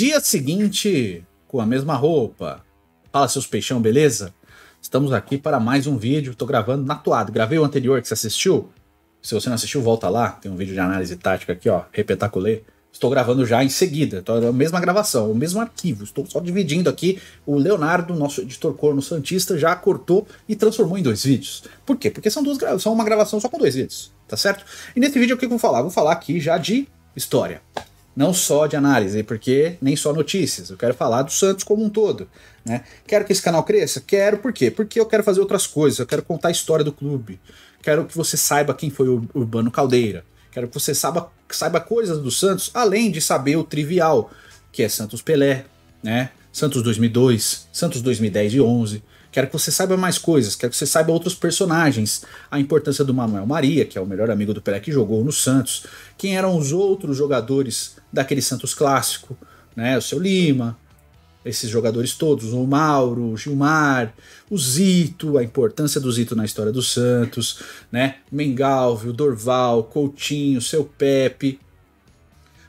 Dia seguinte, com a mesma roupa. Fala seus peixão, beleza? Estamos aqui para mais um vídeo. Tô gravando na toada. Gravei o anterior que você assistiu. Se você não assistiu, volta lá. Tem um vídeo de análise tática aqui, ó. Repetaculê. Estou gravando já em seguida. Então, é a mesma gravação, o mesmo arquivo. Estou só dividindo aqui. O Leonardo, nosso editor corno Santista, já cortou e transformou em dois vídeos. Por quê? Porque são duas são uma gravação só com dois vídeos, tá certo? E nesse vídeo o que eu vou falar? Vou falar aqui já de história não só de análise, porque nem só notícias. Eu quero falar do Santos como um todo. Né? Quero que esse canal cresça? Quero, por quê? Porque eu quero fazer outras coisas, eu quero contar a história do clube. Quero que você saiba quem foi o Urbano Caldeira. Quero que você saiba, saiba coisas do Santos, além de saber o trivial, que é Santos Pelé, né? Santos 2002, Santos 2010 e 11. Quero que você saiba mais coisas, quero que você saiba outros personagens, a importância do Manuel Maria, que é o melhor amigo do Pelé que jogou no Santos, quem eram os outros jogadores daquele Santos clássico, né? O seu Lima, esses jogadores todos, o Mauro, o Gilmar, o Zito, a importância do Zito na história do Santos, né? Mengalvio, Dorval, Coutinho, seu Pepe,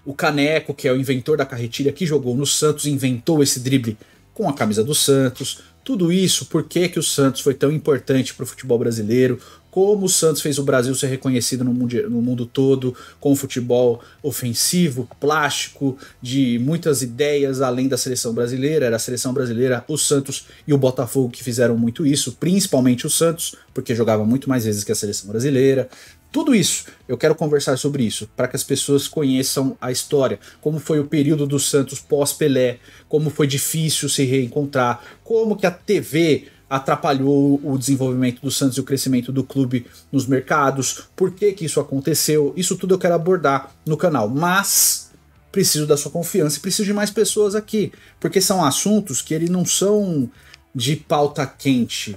o Caneco, que é o inventor da carretilha que jogou no Santos, inventou esse drible com a camisa do Santos, tudo isso, por que, que o Santos foi tão importante para o futebol brasileiro, como o Santos fez o Brasil ser reconhecido no, mundo, no mundo todo, com futebol ofensivo, plástico, de muitas ideias além da seleção brasileira. Era a seleção brasileira, o Santos e o Botafogo que fizeram muito isso, principalmente o Santos, porque jogava muito mais vezes que a seleção brasileira. Tudo isso eu quero conversar sobre isso, para que as pessoas conheçam a história, como foi o período do Santos pós-Pelé, como foi difícil se reencontrar, como que a TV atrapalhou o desenvolvimento do Santos e o crescimento do clube nos mercados, por que que isso aconteceu, isso tudo eu quero abordar no canal, mas preciso da sua confiança e preciso de mais pessoas aqui, porque são assuntos que eles não são de pauta quente,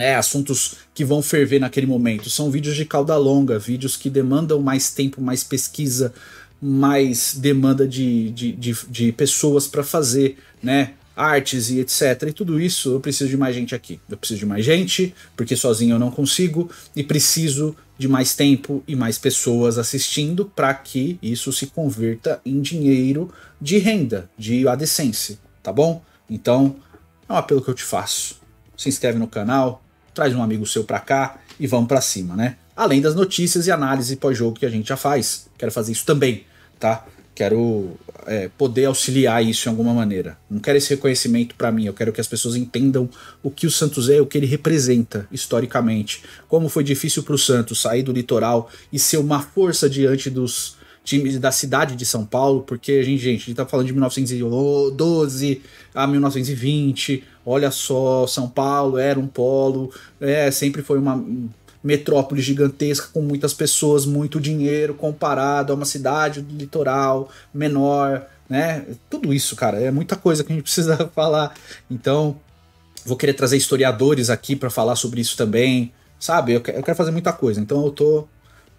né, assuntos que vão ferver naquele momento. São vídeos de cauda longa, vídeos que demandam mais tempo, mais pesquisa, mais demanda de, de, de, de pessoas para fazer, né? Artes e etc. E tudo isso eu preciso de mais gente aqui. Eu preciso de mais gente, porque sozinho eu não consigo, e preciso de mais tempo e mais pessoas assistindo para que isso se converta em dinheiro de renda, de AdSense, tá bom? Então, é um apelo que eu te faço. Se inscreve no canal, traz um amigo seu para cá e vamos para cima, né? Além das notícias e análise pós-jogo que a gente já faz. Quero fazer isso também, tá? Quero é, poder auxiliar isso de alguma maneira. Não quero esse reconhecimento para mim, eu quero que as pessoas entendam o que o Santos é, o que ele representa historicamente. Como foi difícil para o Santos sair do litoral e ser uma força diante dos, times da cidade de São Paulo, porque a gente, gente, a gente tá falando de 1912 a 1920, olha só, São Paulo era um polo, é, sempre foi uma metrópole gigantesca com muitas pessoas, muito dinheiro comparado a uma cidade do litoral menor, né? Tudo isso, cara, é muita coisa que a gente precisa falar. Então, vou querer trazer historiadores aqui para falar sobre isso também, sabe? Eu quero fazer muita coisa. Então, eu tô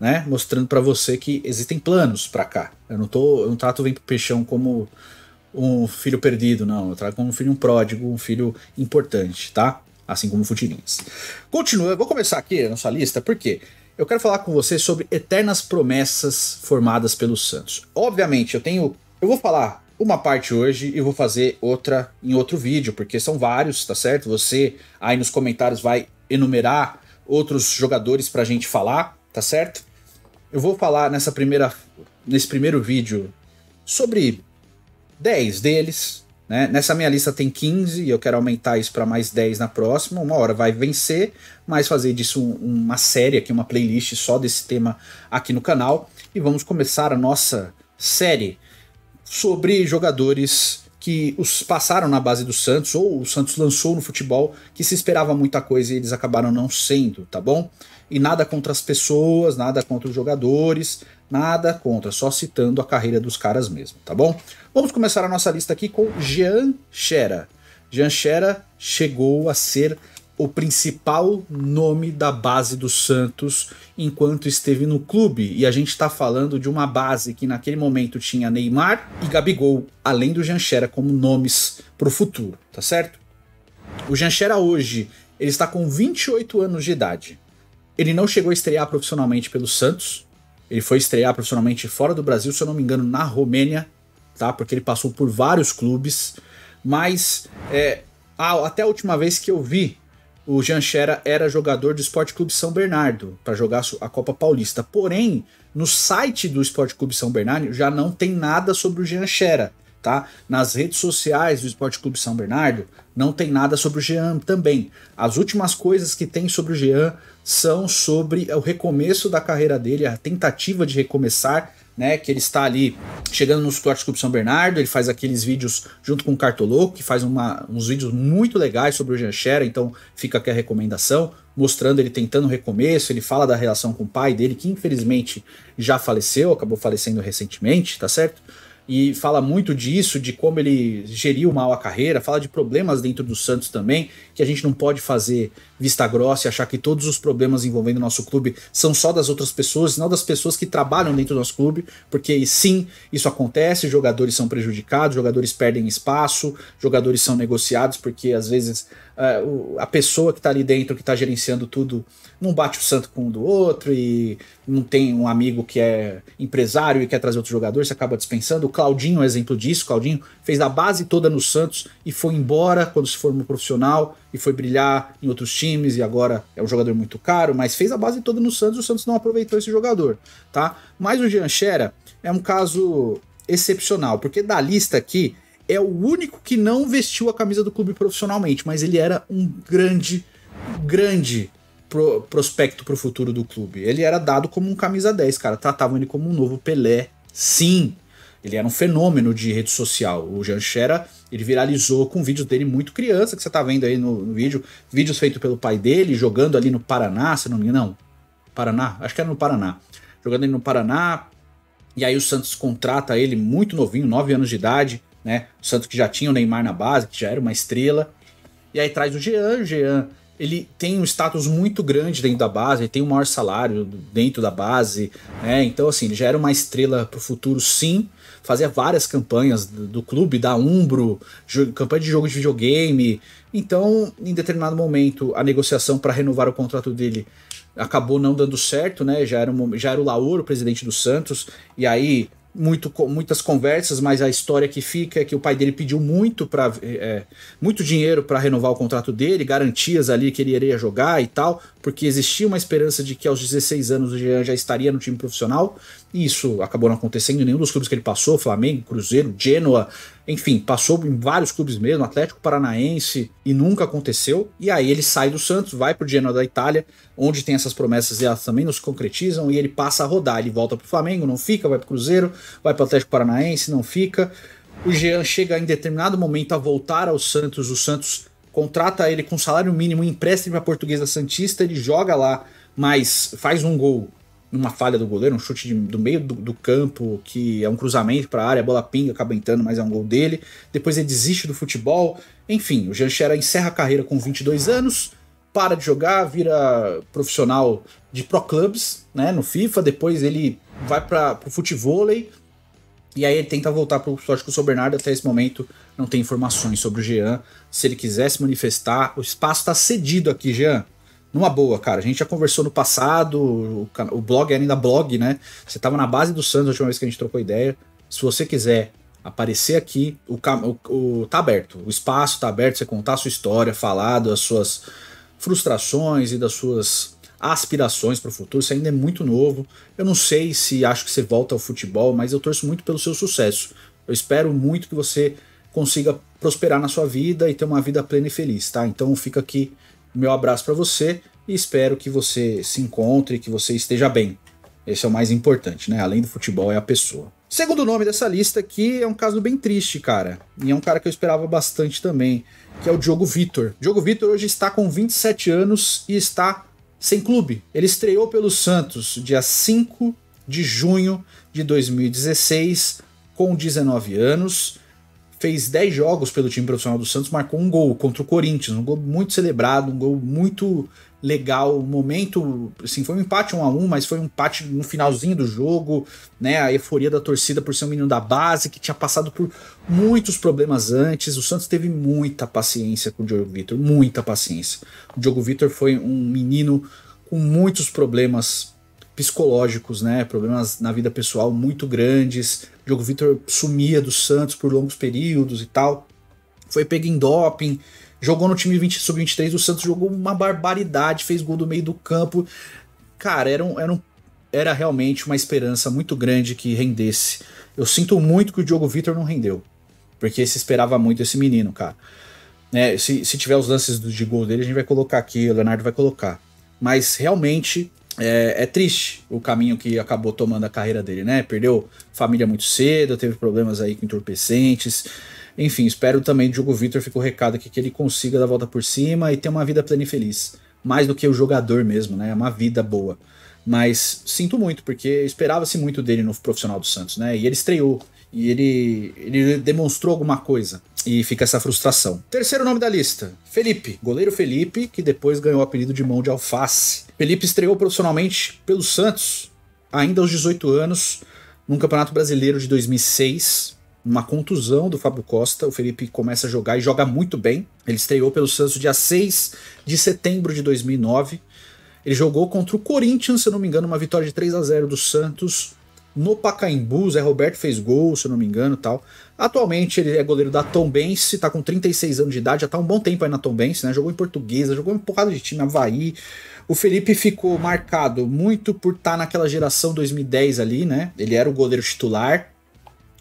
né? Mostrando para você que existem planos para cá. Eu não tô, eu não trato vem pro peixão como um filho perdido, não. Eu trago como um filho um pródigo, um filho importante, tá? Assim como Futirinhas. Continua, eu vou começar aqui a nossa lista, porque eu quero falar com você sobre eternas promessas formadas pelos Santos. Obviamente, eu tenho. Eu vou falar uma parte hoje e vou fazer outra em outro vídeo, porque são vários, tá certo? Você aí nos comentários vai enumerar outros jogadores pra gente falar, tá certo? Eu vou falar nessa primeira, nesse primeiro vídeo sobre 10 deles. Né? Nessa minha lista tem 15 e eu quero aumentar isso para mais 10 na próxima. Uma hora vai vencer, mas fazer disso um, uma série aqui, uma playlist só desse tema aqui no canal. E vamos começar a nossa série sobre jogadores que os passaram na base do Santos ou o Santos lançou no futebol que se esperava muita coisa e eles acabaram não sendo, tá bom? e nada contra as pessoas, nada contra os jogadores, nada contra, só citando a carreira dos caras mesmo, tá bom? Vamos começar a nossa lista aqui com Jean Xera. Jean Xera chegou a ser o principal nome da base do Santos enquanto esteve no clube. E a gente está falando de uma base que naquele momento tinha Neymar e Gabigol, além do Janchera como nomes para o futuro, tá certo? O Janchera hoje ele está com 28 anos de idade. Ele não chegou a estrear profissionalmente pelo Santos. Ele foi estrear profissionalmente fora do Brasil, se eu não me engano, na Romênia, tá? Porque ele passou por vários clubes. Mas é, a, até a última vez que eu vi, o Janchera era jogador do Esporte Clube São Bernardo para jogar a Copa Paulista. Porém, no site do Esporte Clube São Bernardo já não tem nada sobre o Janchera. Tá? Nas redes sociais do Esporte Clube São Bernardo não tem nada sobre o Jean também. As últimas coisas que tem sobre o Jean são sobre o recomeço da carreira dele, a tentativa de recomeçar, né? Que ele está ali chegando nos cortes Clube São Bernardo, ele faz aqueles vídeos junto com o Cartoloco, que faz uma, uns vídeos muito legais sobre o Janchera, então fica aqui a recomendação, mostrando ele tentando o recomeço, ele fala da relação com o pai dele, que infelizmente já faleceu, acabou falecendo recentemente, tá certo? e fala muito disso, de como ele geriu mal a carreira, fala de problemas dentro do Santos também, que a gente não pode fazer vista grossa e achar que todos os problemas envolvendo o nosso clube são só das outras pessoas, não das pessoas que trabalham dentro do nosso clube, porque sim, isso acontece, jogadores são prejudicados, jogadores perdem espaço, jogadores são negociados porque às vezes é, a pessoa que está ali dentro, que está gerenciando tudo, não bate o santo com um do outro e não tem um amigo que é empresário e quer trazer outro jogador, você acaba dispensando. O Claudinho é um exemplo disso. O Claudinho fez a base toda no Santos e foi embora quando se formou profissional e foi brilhar em outros times e agora é um jogador muito caro, mas fez a base toda no Santos e o Santos não aproveitou esse jogador, tá? Mas o Jean Xera é um caso excepcional, porque da lista aqui é o único que não vestiu a camisa do clube profissionalmente, mas ele era um grande, grande pro, prospecto pro futuro do clube. Ele era dado como um camisa 10, cara. Tratavam ele como um novo Pelé. Sim, ele era um fenômeno de rede social. O Jean Xera, ele viralizou com vídeos dele muito criança, que você tá vendo aí no, no vídeo. Vídeos feitos pelo pai dele, jogando ali no Paraná, se não me engano. Paraná? Acho que era no Paraná. Jogando ele no Paraná. E aí o Santos contrata ele muito novinho, 9 anos de idade né? O Santos que já tinha o Neymar na base, que já era uma estrela. E aí traz o Jean, o Jean ele tem um status muito grande dentro da base, ele tem o maior salário dentro da base, né? Então, assim, ele já era uma estrela para o futuro, sim. Fazia várias campanhas do, do clube, da Umbro, campanha de jogo de videogame. Então, em determinado momento, a negociação para renovar o contrato dele acabou não dando certo, né? Já era, uma, já era o Lauro, o presidente do Santos, e aí muito, muitas conversas, mas a história que fica é que o pai dele pediu muito para é, é, muito dinheiro para renovar o contrato dele, garantias ali que ele iria jogar e tal, porque existia uma esperança de que aos 16 anos o Jean já estaria no time profissional e isso acabou não acontecendo em nenhum dos clubes que ele passou, Flamengo, Cruzeiro, Genoa, enfim, passou em vários clubes mesmo, Atlético Paranaense, e nunca aconteceu. E aí ele sai do Santos, vai para o Genoa da Itália, onde tem essas promessas e elas também não se concretizam, e ele passa a rodar, ele volta para o Flamengo, não fica, vai o Cruzeiro, vai o Atlético Paranaense, não fica. O Jean chega em determinado momento a voltar ao Santos, o Santos contrata ele com salário mínimo, empresta para a Portuguesa Santista, ele joga lá, mas faz um gol uma falha do goleiro, um chute de, do meio do, do, campo, que é um cruzamento para a área, a bola pinga, acaba entrando, mas é um gol dele. Depois ele desiste do futebol. Enfim, o Jean Xera encerra a carreira com 22 anos, para de jogar, vira profissional de pro clubs, né, no FIFA. Depois ele vai para o futevôlei. E aí ele tenta voltar para o Atlético São Bernardo. Até esse momento não tem informações sobre o Jean. Se ele quisesse manifestar, o espaço está cedido aqui, Jean numa boa, cara. A gente já conversou no passado, o, blog era ainda blog, né? Você estava na base do Santos a última vez que a gente trocou ideia. Se você quiser aparecer aqui, o, o, o tá aberto, o espaço tá aberto, você contar a sua história, falar das suas frustrações e das suas aspirações para o futuro. Você ainda é muito novo. Eu não sei se acho que você volta ao futebol, mas eu torço muito pelo seu sucesso. Eu espero muito que você consiga prosperar na sua vida e ter uma vida plena e feliz, tá? Então fica aqui meu abraço para você e espero que você se encontre, que você esteja bem. Esse é o mais importante, né? Além do futebol, é a pessoa. Segundo nome dessa lista aqui é um caso bem triste, cara. E é um cara que eu esperava bastante também, que é o Diogo Vitor. Diogo Vitor hoje está com 27 anos e está sem clube. Ele estreou pelo Santos dia 5 de junho de 2016, com 19 anos fez 10 jogos pelo time profissional do Santos, marcou um gol contra o Corinthians, um gol muito celebrado, um gol muito legal, um momento, assim, foi um empate 1 um a 1, um, mas foi um empate no finalzinho do jogo, né? A euforia da torcida por ser um menino da base que tinha passado por muitos problemas antes. O Santos teve muita paciência com o Diogo Vitor, muita paciência. O Diogo Vitor foi um menino com muitos problemas psicológicos, né? Problemas na vida pessoal muito grandes. O Diogo Vitor sumia do Santos por longos períodos e tal. Foi pego em doping. Jogou no time 20 sub-23 do Santos, jogou uma barbaridade, fez gol do meio do campo. Cara, era, um, era, um, era realmente uma esperança muito grande que rendesse. Eu sinto muito que o Diogo Vitor não rendeu. Porque se esperava muito esse menino, cara. É, se, se tiver os lances do, de gol dele, a gente vai colocar aqui, o Leonardo vai colocar. Mas realmente é, é, triste o caminho que acabou tomando a carreira dele, né? Perdeu família muito cedo, teve problemas aí com entorpecentes. Enfim, espero também do Diogo Vitor, fica o recado aqui, que ele consiga dar a volta por cima e ter uma vida plena e feliz. Mais do que o jogador mesmo, né? É uma vida boa. Mas sinto muito, porque esperava-se muito dele no profissional do Santos, né? E ele estreou, e ele, ele demonstrou alguma coisa. E fica essa frustração. Terceiro nome da lista: Felipe. Goleiro Felipe, que depois ganhou o apelido de mão de alface. Felipe estreou profissionalmente pelo Santos, ainda aos 18 anos, num Campeonato Brasileiro de 2006. Uma contusão do Fábio Costa, o Felipe começa a jogar e joga muito bem. Ele estreou pelo Santos dia 6 de setembro de 2009. Ele jogou contra o Corinthians, se não me engano, uma vitória de 3 a 0 do Santos no Pacaembu, Zé Roberto fez gol, se eu não me engano, tal. Atualmente ele é goleiro da Tombense, tá com 36 anos de idade, já tá um bom tempo aí na Tombense, né? Jogou em Portuguesa, jogou em um porrada de time, Havaí. O Felipe ficou marcado muito por estar tá naquela geração 2010 ali, né? Ele era o goleiro titular,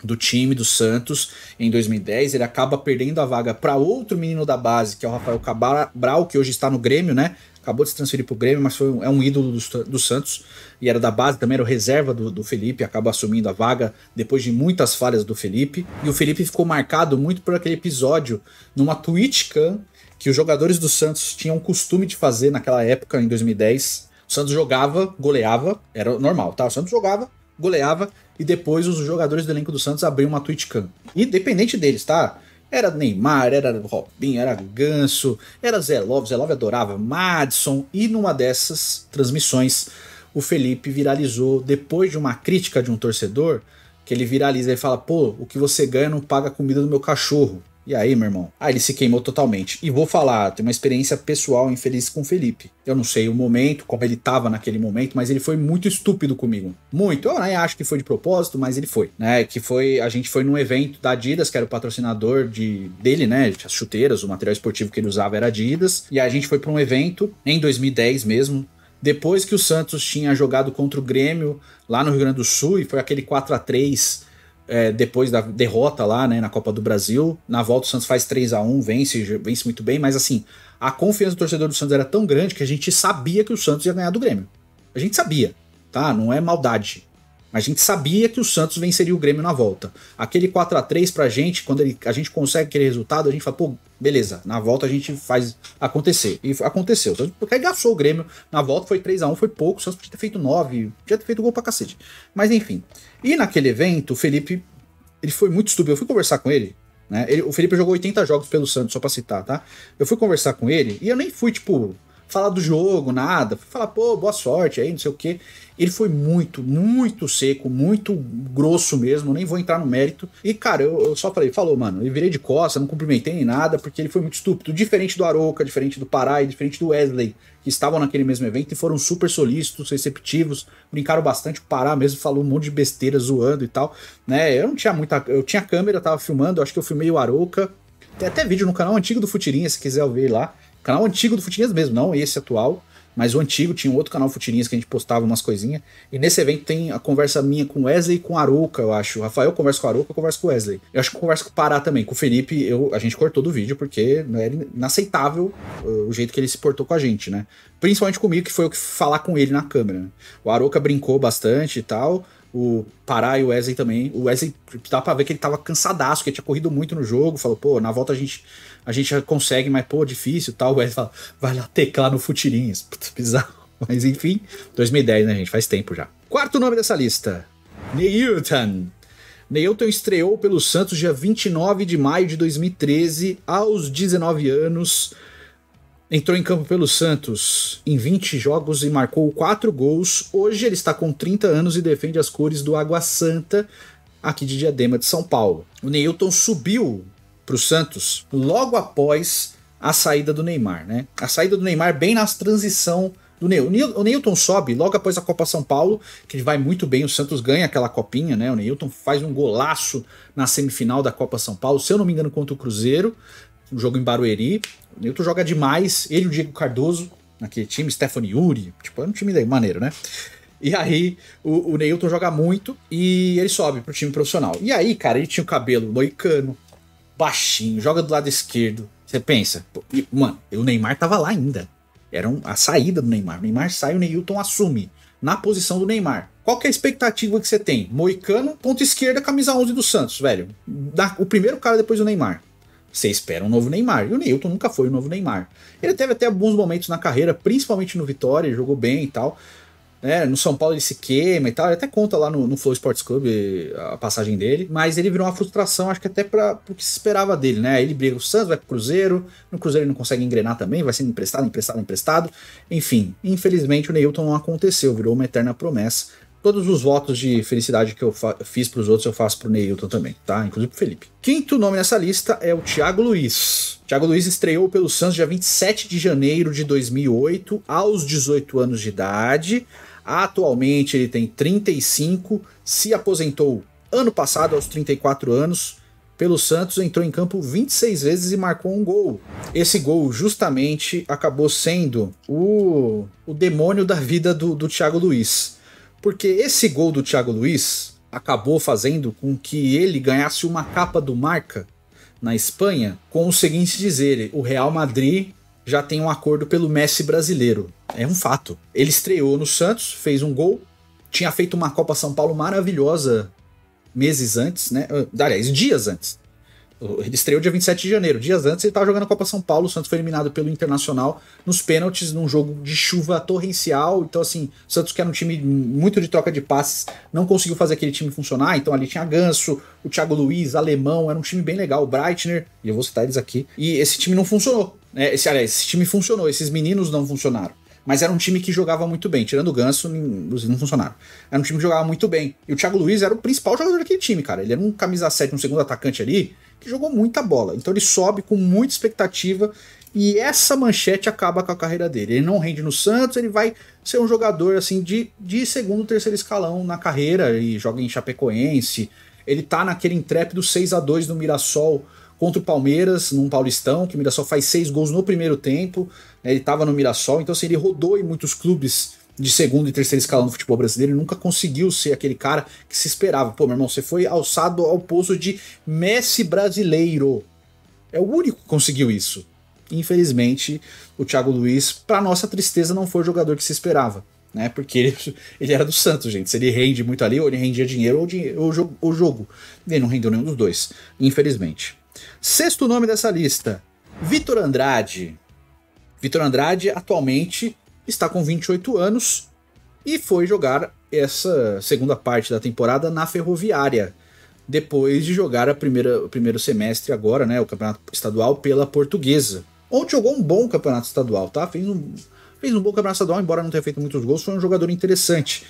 do time do Santos em 2010, ele acaba perdendo a vaga para outro menino da base, que é o Rafael Cabral, que hoje está no Grêmio, né? Acabou de se transferir para o Grêmio, mas foi é um ídolo do, do, Santos e era da base, também era o reserva do, do Felipe, acaba assumindo a vaga depois de muitas falhas do Felipe. E o Felipe ficou marcado muito por aquele episódio numa Cam que os jogadores do Santos tinham o costume de fazer naquela época, em 2010. O Santos jogava, goleava, era normal, tá? O Santos jogava, goleava e depois os jogadores do elenco do Santos abriram uma Twitchcam. Independente deles, tá? Era Neymar, era Robinho, era Ganso, era Zé Love, Zé Love adorava, Madison, e numa dessas transmissões o Felipe viralizou depois de uma crítica de um torcedor, que ele viraliza e fala: pô, o que você ganha não paga a comida do meu cachorro. E aí, meu irmão? Ah, ele se queimou totalmente. E vou falar, tem uma experiência pessoal infeliz com o Felipe. Eu não sei o momento, como ele tava naquele momento, mas ele foi muito estúpido comigo. Muito. Eu né, acho que foi de propósito, mas ele foi, né? Que foi, a gente foi num evento da Adidas, que era o patrocinador de, dele, né? As chuteiras, o material esportivo que ele usava era Adidas. E a gente foi para um evento em 2010 mesmo, depois que o Santos tinha jogado contra o Grêmio lá no Rio Grande do Sul e foi aquele 4 a 3 é, depois da derrota lá né, na Copa do Brasil. Na volta o Santos faz 3 a 1 vence, vence muito bem, mas assim, a confiança do torcedor do Santos era tão grande que a gente sabia que o Santos ia ganhar do Grêmio. A gente sabia, tá? Não é maldade. A gente sabia que o Santos venceria o Grêmio na volta. Aquele 4 a 3 pra gente, quando ele, a gente consegue aquele resultado, a gente fala, pô, Beleza, na volta a gente faz acontecer. E aconteceu. Porque aí gastou o Grêmio. Na volta foi 3 a 1 foi pouco. O Santos podia ter feito 9, podia ter feito gol pra cacete. Mas enfim. E naquele evento, o Felipe ele foi muito estúpido. Eu fui conversar com ele. Né? Ele, o Felipe jogou 80 jogos pelo Santos, só pra citar, tá? Eu fui conversar com ele e eu nem fui, tipo, falar do jogo, nada. Foi falar, pô, boa sorte aí, não sei o quê. Ele foi muito, muito seco, muito grosso mesmo, nem vou entrar no mérito. E, cara, eu, eu só falei, falou, mano, eu virei de costa, não cumprimentei nem nada, porque ele foi muito estúpido. Diferente do Aroca, diferente do Pará e diferente do Wesley, que estavam naquele mesmo evento e foram super solícitos, receptivos, brincaram bastante, o Pará mesmo falou um monte de besteira zoando e tal, né? Eu não tinha muita. Eu tinha câmera, tava filmando, acho que eu filmei o Aroca. Tem até vídeo no canal antigo do Futirinha, se quiser ver lá. Canal antigo do Futirinhas mesmo, não esse atual, mas o antigo tinha um outro canal Futirinhas que a gente postava umas coisinhas. E nesse evento tem a conversa minha com Wesley e com Aruca. eu acho. O Rafael conversa com Aruca, eu converso com o Wesley. Eu acho que conversa converso com o Pará também. Com o Felipe, eu, a gente cortou do vídeo porque né, era inaceitável uh, o jeito que ele se portou com a gente, né? Principalmente comigo, que foi eu que falar com ele na câmera. Né. O Aruca brincou bastante e tal o Pará e o Wesley também. O Wesley dá pra ver que ele tava cansadaço, que ele tinha corrido muito no jogo. Falou, pô, na volta a gente, a gente consegue, mas pô, difícil tal. O Wesley fala, vai lá teclar no Futirinhas. Puta, bizarro. Mas enfim, 2010, né, gente? Faz tempo já. Quarto nome dessa lista: Neilton. Neilton estreou pelo Santos dia 29 de maio de 2013, aos 19 anos Entrou em campo pelo Santos em 20 jogos e marcou 4 gols. Hoje ele está com 30 anos e defende as cores do Água Santa, aqui de Diadema de São Paulo. O Neilton subiu para o Santos logo após a saída do Neymar, né? A saída do Neymar bem na transição do Neilton. O Neilton sobe logo após a Copa São Paulo, que ele vai muito bem, o Santos ganha aquela copinha, né? O Neilton faz um golaço na semifinal da Copa São Paulo, se eu não me engano, contra o Cruzeiro jogo em Barueri. O Newton joga demais, ele e o Diego Cardoso, naquele time, Stephanie Yuri, tipo, é um time daí, maneiro, né? E aí o, o Neilton joga muito e ele sobe pro time profissional. E aí, cara, ele tinha o cabelo moicano, baixinho, joga do lado esquerdo. Você pensa, pô, e, mano, o Neymar tava lá ainda. Era um, a saída do Neymar. O Neymar sai, o Neilton assume na posição do Neymar. Qual que é a expectativa que você tem? Moicano, ponta esquerda, camisa 11 do Santos, velho. Da, o primeiro cara depois do Neymar. Você espera um novo Neymar. E o Neilton nunca foi o novo Neymar. Ele teve até alguns momentos na carreira, principalmente no Vitória, jogou bem e tal. É, no São Paulo ele se queima e tal. Ele até conta lá no, no Flow Sports Club eh, a passagem dele. Mas ele virou uma frustração, acho que até para o que se esperava dele, né? Ele briga com o Santos, vai pro Cruzeiro. No Cruzeiro ele não consegue engrenar também, vai sendo emprestado, emprestado, emprestado. Enfim, infelizmente o Neilton não aconteceu, virou uma eterna promessa. Todos os votos de felicidade que eu fiz para os outros, eu faço para o Neilton também, tá? Inclusive pro Felipe. Quinto nome nessa lista é o Thiago Luiz. Thiago Luiz estreou pelo Santos dia 27 de janeiro de 2008, aos 18 anos de idade. Atualmente ele tem 35, se aposentou ano passado aos 34 anos. Pelo Santos entrou em campo 26 vezes e marcou um gol. Esse gol justamente acabou sendo o, o demônio da vida do, do Thiago Luiz porque esse gol do Thiago Luiz acabou fazendo com que ele ganhasse uma capa do marca na Espanha com o seguinte dizer: o Real Madrid já tem um acordo pelo Messi brasileiro. É um fato. Ele estreou no Santos, fez um gol, tinha feito uma Copa São Paulo maravilhosa meses antes, né? Ah, aliás, dias antes. Ele estreou dia 27 de janeiro. Dias antes ele estava jogando a Copa São Paulo. O Santos foi eliminado pelo Internacional nos pênaltis, num jogo de chuva torrencial. Então, assim, o Santos, que era um time muito de troca de passes, não conseguiu fazer aquele time funcionar. Então, ali tinha Ganso, o Thiago Luiz, Alemão. Era um time bem legal. O Breitner, e eu vou citar eles aqui. E esse time não funcionou. Né? Esse, aliás, esse time funcionou. Esses meninos não funcionaram mas era um time que jogava muito bem. Tirando o Ganso, não funcionaram. Era um time que jogava muito bem. E o Thiago Luiz era o principal jogador daquele time, cara. Ele era um camisa 7, um segundo atacante ali, que jogou muita bola. Então ele sobe com muita expectativa e essa manchete acaba com a carreira dele. Ele não rende no Santos, ele vai ser um jogador assim de, de segundo, terceiro escalão na carreira e joga em Chapecoense. Ele tá naquele intrépido 6 a 2 no Mirassol contra o Palmeiras, num Paulistão, que o Mirassol faz seis gols no primeiro tempo. Né? Ele estava no Mirassol, então assim, ele rodou em muitos clubes de segundo e terceiro escalão no futebol brasileiro, ele nunca conseguiu ser aquele cara que se esperava. Pô, meu irmão, você foi alçado ao poço de Messi brasileiro. É o único que conseguiu isso. Infelizmente, o Thiago Luiz, para nossa tristeza, não foi o jogador que se esperava. Né, porque ele, ele era do Santos, gente. Se ele rende muito ali, ou ele rendia dinheiro ou, dinheiro, ou, jogo, ou jogo. Ele não rendeu nenhum dos dois, infelizmente. Sexto nome dessa lista: Vitor Andrade. Vitor Andrade atualmente está com 28 anos e foi jogar essa segunda parte da temporada na Ferroviária, depois de jogar a primeira, o primeiro semestre agora, né, o campeonato estadual pela Portuguesa. Onde jogou um bom campeonato estadual, tá? Fez um, fez um bom campeonato estadual, embora não tenha feito muitos gols, foi um jogador interessante.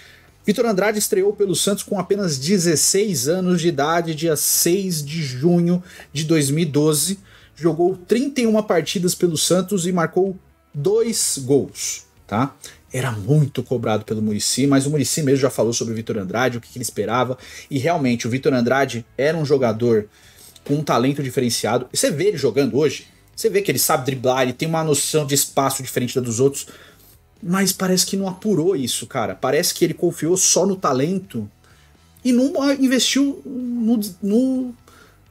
Vitor Andrade estreou pelo Santos com apenas 16 anos de idade, dia 6 de junho de 2012. Jogou 31 partidas pelo Santos e marcou dois gols tá? Era muito cobrado pelo Murici, mas o Murici mesmo já falou sobre o Vitor Andrade, o que, que ele esperava. E realmente, o Vitor Andrade era um jogador com um talento diferenciado. você vê ele jogando hoje, você vê que ele sabe driblar, ele tem uma noção de espaço diferente da dos outros, mas parece que não apurou isso, cara. Parece que ele confiou só no talento e não investiu no, no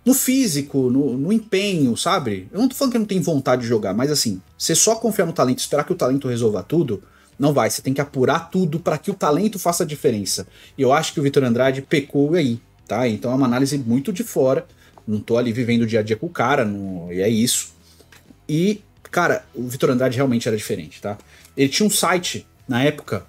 no físico, no, no, empenho, sabe? Eu não tô falando que não tem vontade de jogar, mas assim, você só confiar no talento, esperar que o talento resolva tudo, não vai. Você tem que apurar tudo para que o talento faça a diferença. E eu acho que o Vitor Andrade pecou aí, tá? Então é uma análise muito de fora. Não tô ali vivendo o dia a dia com o cara, não... e é isso. E, cara, o Vitor Andrade realmente era diferente, tá? Ele tinha um site na época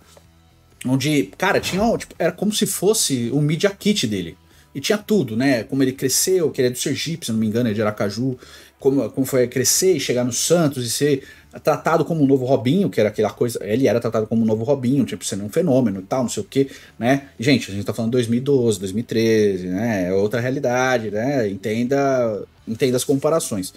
onde, cara, tinha, tipo, era como se fosse o Media Kit dele. E tinha tudo, né? Como ele cresceu, que ele é do Sergipe, se não me engano, é de Aracaju. Como, como foi crescer e chegar no Santos e ser tratado como um novo Robinho, que era aquela coisa. Ele era tratado como um novo Robinho, tipo, sendo um fenômeno e tal, não sei o quê, né? Gente, a gente tá falando 2012, 2013, né? É outra realidade, né? Entenda, entenda as comparações.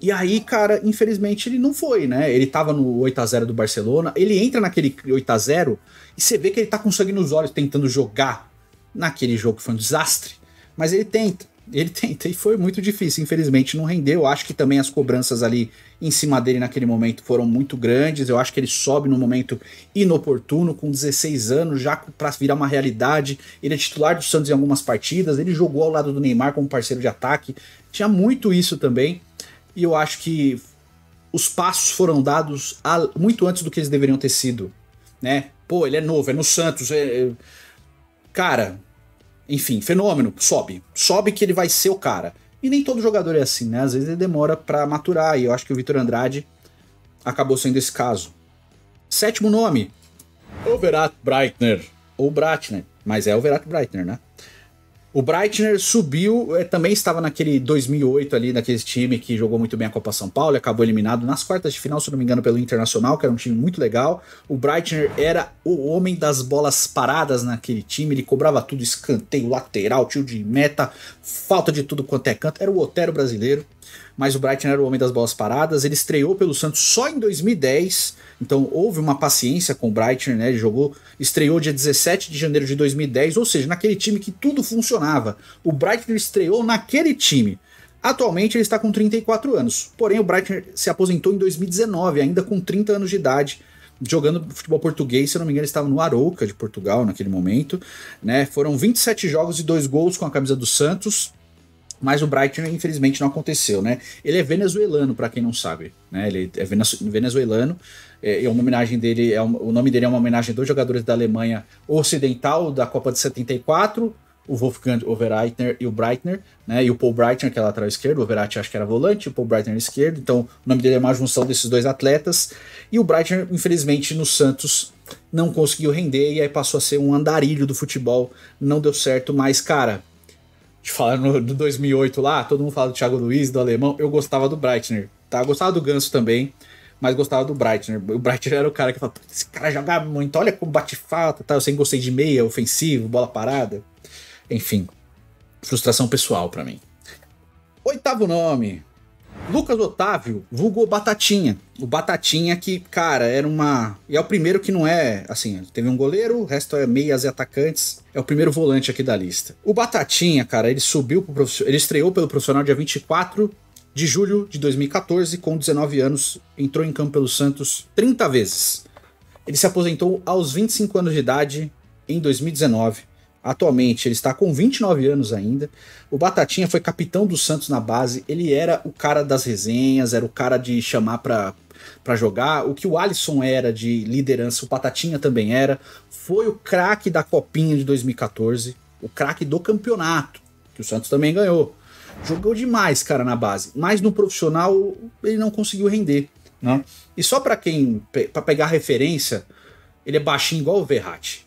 E aí, cara, infelizmente ele não foi, né? Ele tava no 8x0 do Barcelona, ele entra naquele 8x0 e você vê que ele tá com sangue nos olhos tentando jogar naquele jogo que foi um desastre, mas ele tenta. Ele tenta e foi muito difícil, infelizmente não rendeu. Acho que também as cobranças ali em cima dele naquele momento foram muito grandes. Eu acho que ele sobe num momento inoportuno, com 16 anos, já para virar uma realidade. Ele é titular do Santos em algumas partidas, ele jogou ao lado do Neymar como parceiro de ataque. Tinha muito isso também. E eu acho que os passos foram dados muito antes do que eles deveriam ter sido, né? Pô, ele é novo, é no Santos, é... é cara, enfim, fenômeno, sobe. Sobe que ele vai ser o cara. E nem todo jogador é assim, né? Às vezes ele demora para maturar, e eu acho que o Vitor Andrade acabou sendo esse caso. Sétimo nome: Overat Breitner. Ou Bratner, mas é Overat Breitner, né? O Breitner subiu, eh, também estava naquele 2008 ali, naquele time que jogou muito bem a Copa São Paulo, acabou eliminado nas quartas de final, se não me engano, pelo Internacional, que era um time muito legal. O Breitner era o homem das bolas paradas naquele time, ele cobrava tudo, escanteio, lateral, tiro de meta, falta de tudo quanto é canto, era o Otero brasileiro mas o Brighton era o homem das bolas paradas. Ele estreou pelo Santos só em 2010, então houve uma paciência com o Brighton, né? Ele jogou, estreou dia 17 de janeiro de 2010, ou seja, naquele time que tudo funcionava. O Brighton estreou naquele time. Atualmente ele está com 34 anos, porém o Brighton se aposentou em 2019, ainda com 30 anos de idade jogando futebol português, se eu não me engano, ele estava no Arouca de Portugal naquele momento, né? Foram 27 jogos e dois gols com a camisa do Santos mas o Bright infelizmente não aconteceu, né? Ele é venezuelano, para quem não sabe, né? Ele é venezuelano, é, é, uma homenagem dele é o nome dele é uma homenagem a dois jogadores da Alemanha Ocidental da Copa de 74, o Wolfgang Overreitner e o Breitner, né? E o Paul Breitner, que é lateral esquerdo, o Overreitner acho que era volante, o Paul Breitner esquerdo, então o nome dele é uma junção desses dois atletas. E o Breitner, infelizmente, no Santos não conseguiu render e aí passou a ser um andarilho do futebol, não deu certo, mas, cara, de falar no, no 2008 lá, todo mundo fala do Thiago Luiz, do Alemão, eu gostava do Breitner, tá? Eu gostava do Ganso também, mas gostava do Breitner. O Breitner era o cara que falava, esse cara joga muito, olha como bate falta, tá? Eu sempre gostei de meia, ofensivo, bola parada. Enfim, frustração pessoal para mim. Oitavo nome, Lucas Otávio, vulgo Batatinha. O Batatinha que, cara, era uma... E é o primeiro que não é, assim, teve um goleiro, o resto é meias e atacantes. É o primeiro volante aqui da lista. O Batatinha, cara, ele subiu pro Ele estreou pelo profissional dia 24 de julho de 2014, com 19 anos, entrou em campo pelo Santos 30 vezes. Ele se aposentou aos 25 anos de idade em 2019 Atualmente ele está com 29 anos ainda. O Batatinha foi capitão do Santos na base. Ele era o cara das resenhas, era o cara de chamar para para jogar. O que o Alisson era de liderança, o Batatinha também era. Foi o craque da Copinha de 2014, o craque do campeonato, que o Santos também ganhou. Jogou demais, cara, na base, mas no profissional ele não conseguiu render, né? E só para quem para pegar referência, ele é baixinho igual o Verratti.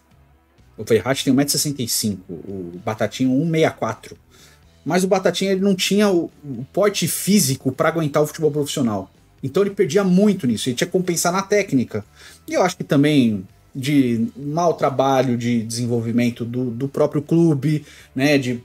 O Ferrati tem 1,65m, o Batatinha 1,64m. Mas o Batatinha ele não tinha o, o porte físico para aguentar o futebol profissional. Então ele perdia muito nisso, ele tinha que compensar na técnica. E eu acho que também de mau trabalho de desenvolvimento do, do próprio clube, né? De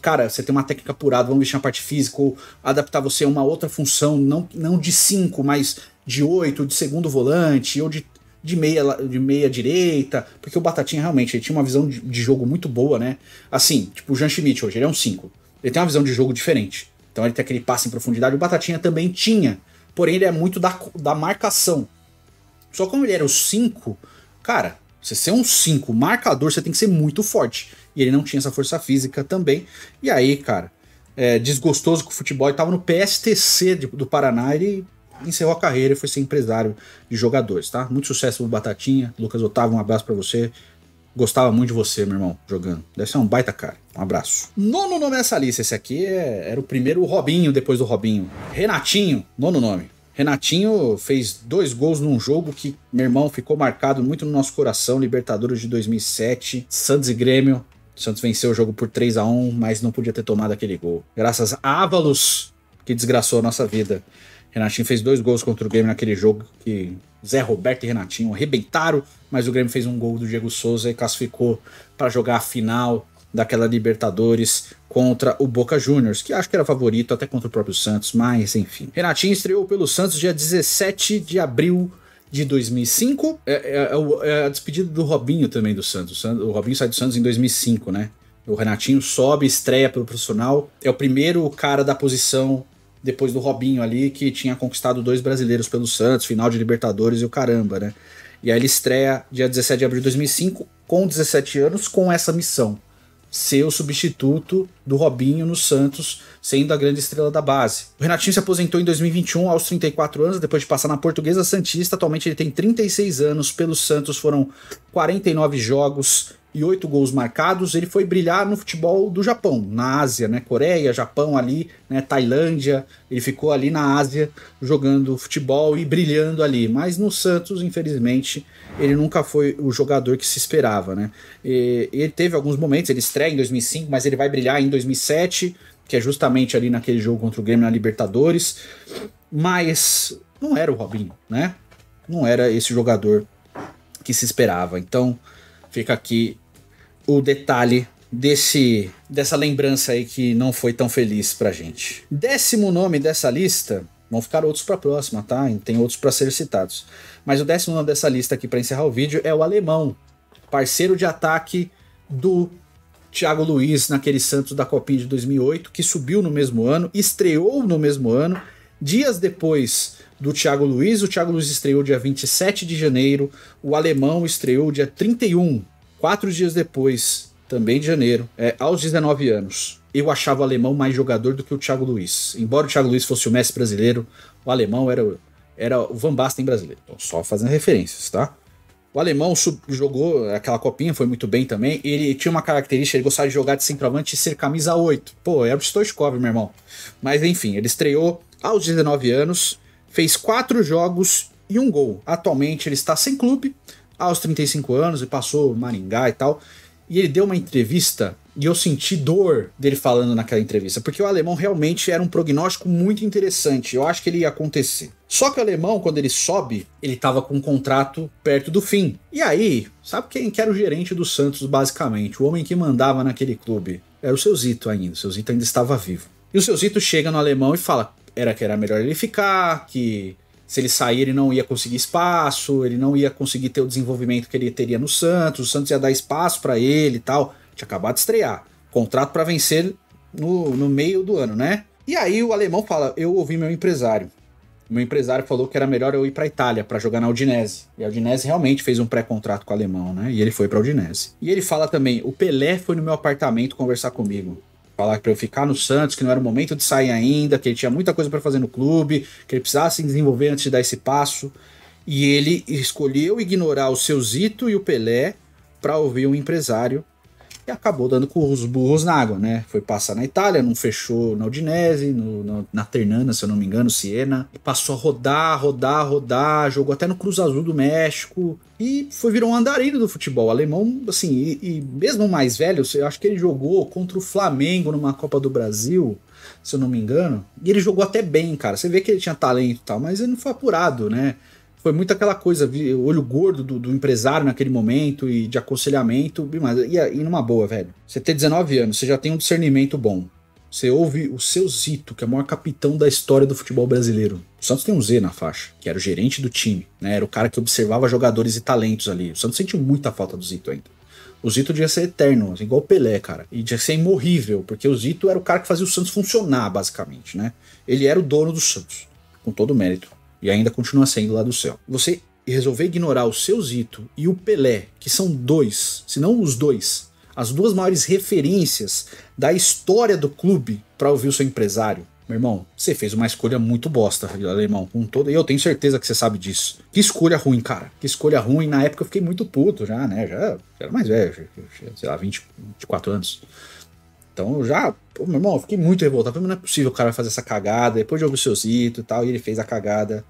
cara, você tem uma técnica apurada, vamos mexer na parte física, ou adaptar você a uma outra função, não, não de 5, mas de 8, de segundo volante, ou de de meia, de meia direita, porque o Batatinha realmente ele tinha uma visão de, de jogo muito boa, né? Assim, tipo o Jean Schmidt hoje, ele é um 5. Ele tem uma visão de jogo diferente. Então ele tem aquele passe em profundidade. O Batatinha também tinha, porém ele é muito da, da marcação. Só como ele era o 5, cara, você ser um 5 marcador, você tem que ser muito forte. E ele não tinha essa força física também. E aí, cara, é, desgostoso com o futebol, ele tava no PSTC de, do Paraná, ele encerrou a carreira e foi ser empresário de jogadores, tá? Muito sucesso pro Batatinha. Lucas Otávio, um abraço para você. Gostava muito de você, meu irmão, jogando. Deve ser um baita cara. Um abraço. Nono nome é essa lista. Esse aqui é, era o primeiro Robinho, depois do Robinho. Renatinho, nono nome. Renatinho fez dois gols num jogo que, meu irmão, ficou marcado muito no nosso coração. Libertadores de 2007, Santos e Grêmio. Santos venceu o jogo por 3 a 1 mas não podia ter tomado aquele gol. Graças a Ávalos, que desgraçou a nossa vida. Renatinho fez dois gols contra o Grêmio naquele jogo que Zé Roberto e Renatinho arrebentaram, mas o Grêmio fez um gol do Diego Souza e classificou para jogar a final daquela Libertadores contra o Boca Juniors, que acho que era favorito até contra o próprio Santos, mas enfim. Renatinho estreou pelo Santos dia 17 de abril de 2005. É, é, é, é a despedida do Robinho também do Santos. O Robinho sai do Santos em 2005, né? O Renatinho sobe, estreia pelo profissional, é o primeiro cara da posição depois do Robinho ali, que tinha conquistado dois brasileiros pelo Santos, final de Libertadores e o caramba, né? E aí ele estreia dia 17 de abril de 2005, com 17 anos, com essa missão. Ser o substituto do Robinho no Santos, sendo a grande estrela da base. O Renatinho se aposentou em 2021, aos 34 anos, depois de passar na Portuguesa Santista. Atualmente ele tem 36 anos. Pelo Santos foram 49 jogos, e oito gols marcados, ele foi brilhar no futebol do Japão, na Ásia, né? Coreia, Japão ali, né? Tailândia, ele ficou ali na Ásia jogando futebol e brilhando ali. Mas no Santos, infelizmente, ele nunca foi o jogador que se esperava, né? E, ele teve alguns momentos, ele estreia em 2005, mas ele vai brilhar em 2007, que é justamente ali naquele jogo contra o Grêmio na Libertadores. Mas não era o Robinho, né? Não era esse jogador que se esperava. Então, Fica aqui o detalhe desse dessa lembrança aí que não foi tão feliz pra gente. Décimo nome dessa lista, vão ficar outros pra próxima, tá? Tem outros para ser citados. Mas o décimo nome dessa lista aqui para encerrar o vídeo é o alemão, parceiro de ataque do Thiago Luiz naquele Santos da Copinha de 2008, que subiu no mesmo ano, estreou no mesmo ano, dias depois do Thiago Luiz. O Thiago Luiz estreou dia 27 de janeiro, o alemão estreou dia 31, quatro dias depois, também de janeiro, é, aos 19 anos. Eu achava o alemão mais jogador do que o Thiago Luiz. Embora o Thiago Luiz fosse o Messi brasileiro, o alemão era, era o Van Basten brasileiro. Então, só fazendo referências, tá? O alemão jogou aquela copinha, foi muito bem também. Ele tinha uma característica, ele gostava de jogar de centroavante e ser camisa 8. Pô, era é o Stoichkov, meu irmão. Mas enfim, ele estreou aos 19 anos fez quatro jogos e um gol. Atualmente ele está sem clube, aos 35 anos, e passou Maringá e tal. E ele deu uma entrevista e eu senti dor dele falando naquela entrevista, porque o alemão realmente era um prognóstico muito interessante. Eu acho que ele ia acontecer. Só que o alemão, quando ele sobe, ele estava com um contrato perto do fim. E aí, sabe quem que era o gerente do Santos, basicamente? O homem que mandava naquele clube. Era o seu Zito ainda. O seu Zito ainda estava vivo. E o seu Zito chega no alemão e fala: era que era melhor ele ficar, que se ele sair ele não ia conseguir espaço, ele não ia conseguir ter o desenvolvimento que ele teria no Santos, o Santos ia dar espaço para ele e tal. Tinha acabado de estrear. Contrato para vencer no, no meio do ano, né? E aí o alemão fala: Eu ouvi meu empresário. Meu empresário falou que era melhor eu ir para Itália para jogar na Udinese. E a Udinese realmente fez um pré-contrato com o alemão, né? E ele foi para Udinese. E ele fala também: O Pelé foi no meu apartamento conversar comigo falar para eu ficar no Santos, que não era o momento de sair ainda, que ele tinha muita coisa para fazer no clube, que ele precisava se desenvolver antes de dar esse passo. E ele escolheu ignorar o seu Zito e o Pelé para ouvir um empresário e acabou dando com os burros na água, né? Foi passar na Itália, não fechou na Udinese, no, no, na Ternana, se eu não me engano, Siena, e passou a rodar, rodar, rodar, jogou até no Cruz Azul do México, e foi virou um andarilho do futebol alemão, assim, e, e mesmo mais velho, eu acho que ele jogou contra o Flamengo numa Copa do Brasil, se eu não me engano, e ele jogou até bem, cara, você vê que ele tinha talento e tal, mas ele não foi apurado, né? foi muito aquela coisa, o olho gordo do, do, empresário naquele momento e de aconselhamento. E, e numa boa, velho. Você tem 19 anos, você já tem um discernimento bom. Você ouve o seu Zito, que é o maior capitão da história do futebol brasileiro. O Santos tem um Z na faixa, que era o gerente do time, né? Era o cara que observava jogadores e talentos ali. O Santos sentiu muita falta do Zito ainda. O Zito devia ser eterno, assim, igual o Pelé, cara. E devia ser imorrível, porque o Zito era o cara que fazia o Santos funcionar, basicamente, né? Ele era o dono do Santos, com todo o mérito e ainda continua sendo lá do céu. Você resolver ignorar o seu Zito e o Pelé, que são dois, se não os dois, as duas maiores referências da história do clube para ouvir o seu empresário. Meu irmão, você fez uma escolha muito bosta, alemão, com toda. E eu tenho certeza que você sabe disso. Que escolha ruim, cara. Que escolha ruim. Na época eu fiquei muito puto já, né? Já, já era mais velho, já, sei lá, 20, 24 anos. Então eu já, pô, meu irmão, fiquei muito revoltado. Falei, não é possível o cara fazer essa cagada. Depois de o seu Zito e tal, e ele fez a cagada.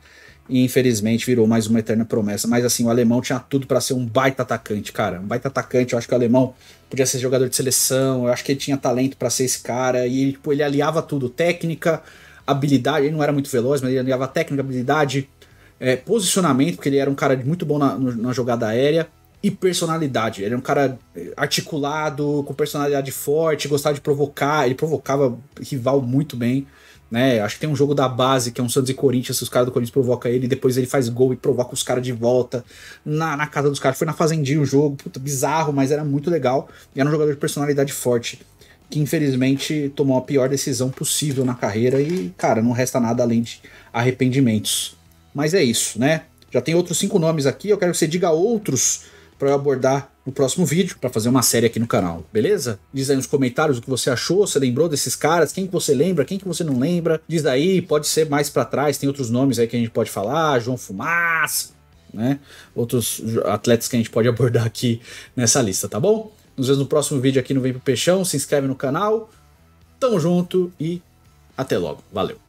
E infelizmente virou mais uma eterna promessa. Mas assim, o alemão tinha tudo para ser um baita atacante, cara. Um baita atacante. Eu acho que o alemão podia ser jogador de seleção. Eu acho que ele tinha talento para ser esse cara. E tipo, ele aliava tudo: técnica, habilidade. Ele não era muito veloz, mas ele aliava técnica, habilidade, é, posicionamento, porque ele era um cara muito bom na, na jogada aérea e personalidade. Ele é um cara eh, articulado, com personalidade forte, gostava de provocar, ele provocava rival muito bem. Né? Acho que tem um jogo da base que é um Santos e Corinthians, os caras do Corinthians provocam ele, depois ele faz gol e provoca os caras de volta na, na casa dos caras. Foi na Fazendinha o jogo, puta, bizarro, mas era muito legal. E era um jogador de personalidade forte, que infelizmente tomou a pior decisão possível na carreira e, cara, não resta nada além de arrependimentos. Mas é isso, né? Já tem outros cinco nomes aqui, eu quero que você diga outros para eu abordar no próximo vídeo, para fazer uma série aqui no canal, beleza? Diz aí nos comentários o que você achou, você lembrou desses caras, quem que você lembra, quem que você não lembra. Diz aí, pode ser mais para trás, tem outros nomes aí que a gente pode falar, João Fumaça, né? Outros atletas que a gente pode abordar aqui nessa lista, tá bom? Nos vemos no próximo vídeo aqui no Vem Pro Peixão, se inscreve no canal. Tamo junto e até logo. Valeu.